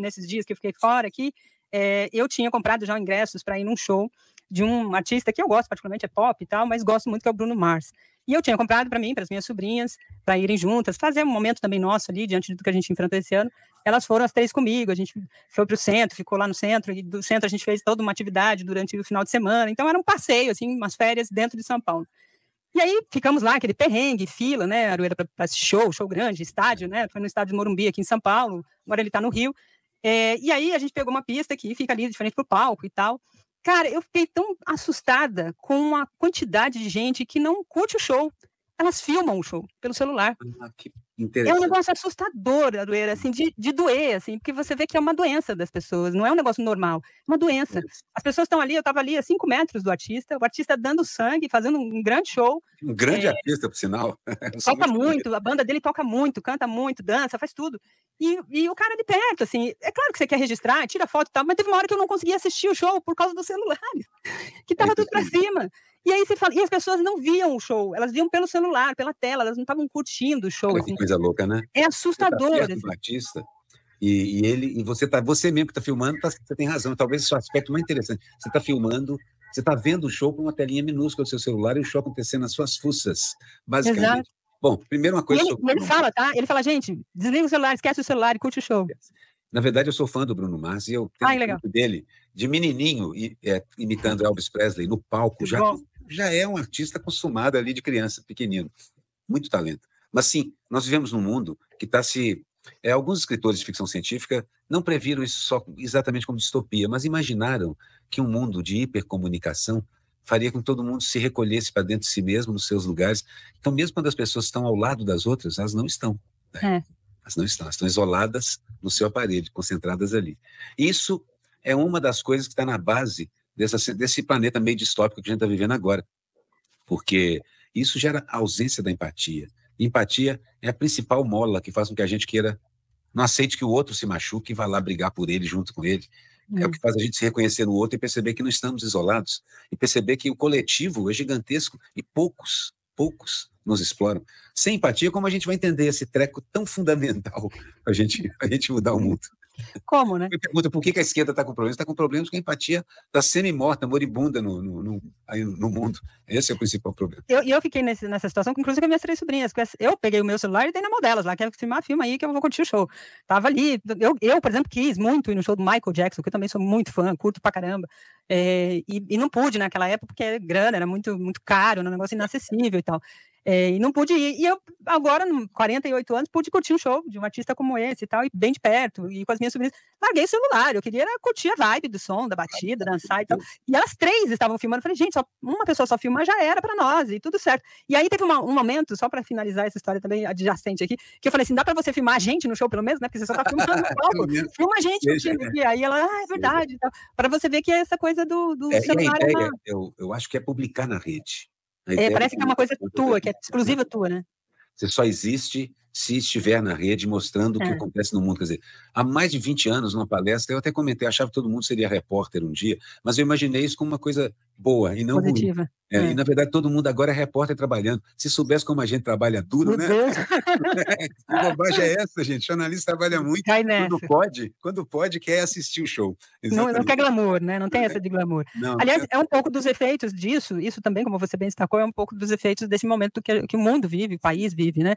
nesses dias que eu fiquei fora aqui, é, eu tinha comprado já ingressos para ir num show de um artista que eu gosto particularmente, é pop e tal, mas gosto muito que é o Bruno Mars. E eu tinha comprado para mim, para as minhas sobrinhas, para irem juntas, fazer um momento também nosso ali, diante do que a gente enfrentou esse ano. Elas foram as três comigo, a gente foi para o centro, ficou lá no centro, e do centro a gente fez toda uma atividade durante o final de semana. Então era um passeio, assim, umas férias dentro de São Paulo. E aí ficamos lá, aquele perrengue, fila, né? Arueda para show, show grande, estádio, né? Foi no estádio de Morumbi, aqui em São Paulo, agora ele está no Rio. É, e aí a gente pegou uma pista que fica ali diferente pro palco e tal. Cara, eu fiquei tão assustada com a quantidade de gente que não curte o show, elas filmam o show pelo celular. Ah, é um negócio assustador a doer, assim, de, de doer, assim, porque você vê que é uma doença das pessoas, não é um negócio normal, é uma doença. As pessoas estão ali, eu estava ali a cinco metros do artista, o artista dando sangue, fazendo um grande show. Um grande é, artista, por sinal. Toca muito, muito a banda dele toca muito, canta muito, dança, faz tudo. E, e o cara de perto, assim, é claro que você quer registrar, tira foto e tal, mas teve uma hora que eu não conseguia assistir o show por causa dos celulares, que estava é tudo para cima. E aí você fala, e as pessoas não viam o show, elas viam pelo celular, pela tela, elas não estavam curtindo o show. Assim. Que coisa louca, né? É tá assustador. tá assim. artista, e, e, ele, e você tá, você mesmo que está filmando, tá, você tem razão. Talvez esse é o aspecto mais interessante. Você está filmando, você está vendo o show com uma telinha minúscula do seu celular e o show acontecendo nas suas fuças, basicamente. Exato. Bom, primeiro uma coisa. Ele, sobre... ele fala, tá? Ele fala, gente, desliga o celular, esquece o celular e curte o show. Na verdade, eu sou fã do Bruno Mars e eu tenho Ai, um dele de menininho e, é, imitando Elvis Presley no palco já já é um artista consumado ali de criança, pequenino. Muito talento. Mas sim, nós vivemos num mundo que está se. É, alguns escritores de ficção científica não previram isso só exatamente como distopia, mas imaginaram que um mundo de hipercomunicação faria com que todo mundo se recolhesse para dentro de si mesmo, nos seus lugares. Então, mesmo quando as pessoas estão ao lado das outras, elas não estão. Né? É. Elas não estão, elas estão isoladas no seu aparelho, concentradas ali. Isso é uma das coisas que está na base dessa, desse planeta meio distópico que a gente está vivendo agora. Porque isso gera ausência da empatia. Empatia é a principal mola que faz com que a gente queira, não aceite que o outro se machuque e vá lá brigar por ele junto com ele. É o que faz a gente se reconhecer no outro e perceber que não estamos isolados e perceber que o coletivo é gigantesco e poucos, poucos nos exploram. Sem empatia, como a gente vai entender esse treco tão fundamental para gente, a gente mudar o mundo? Como, né? Me pergunta por que, a esquerda está com problemas? Está com problemas com a empatia da tá semi-morta, moribunda no, no, no, aí no mundo. Esse é o principal problema. E eu, eu, fiquei nesse, nessa situação, inclusive com minhas três sobrinhas. Eu peguei o meu celular e dei na mão delas lá, quero que filmar, filma aí que eu vou curtir o show. Tava ali, eu, eu, por exemplo, quis muito ir no show do Michael Jackson, que eu também sou muito fã, curto pra caramba. É, e, e, não pude naquela época, porque grana era muito, muito caro, um negócio inacessível e tal. É, e não pude ir. E eu, agora, com 48 anos, pude curtir um show de um artista como esse e tal, e bem de perto, e com as minhas sobrinhas. Larguei o celular, eu queria curtir a vibe do som, da batida, dançar e tal. Uhum. E elas três estavam filmando. Eu falei, gente, só, uma pessoa só filma já era para nós, e tudo certo. E aí teve uma, um momento, só para finalizar essa história também adjacente aqui, que eu falei assim: dá para você filmar a gente no show, pelo menos, né? Porque você só tá filmando um é palco. Filma a gente. Veja, né? aí ela, ah, é verdade. Então, para você ver que é essa coisa do, do é, celular. ideia, é, é uma... eu, eu acho que é publicar na rede. É, parece é que é uma coisa tua, né? que é exclusiva tua, né? Você só existe se estiver na rede mostrando o é. que acontece no mundo. Quer dizer, há mais de 20 anos, numa palestra, eu até comentei, achava que todo mundo seria repórter um dia, mas eu imaginei isso como uma coisa boa e não Positiva. É, é. E, na verdade, todo mundo agora é repórter trabalhando. Se soubesse como a gente trabalha duro, Meu né? que bobagem é essa, gente? O jornalista trabalha hum, muito. Cai nessa. Quando pode, quando pode, quer assistir o show. Não, não, quer glamour, né? Não tem é. essa de glamour. Não, Aliás, é um pouco dos efeitos disso, isso também, como você bem destacou, é um pouco dos efeitos desse momento que, que o mundo vive, o país vive, né?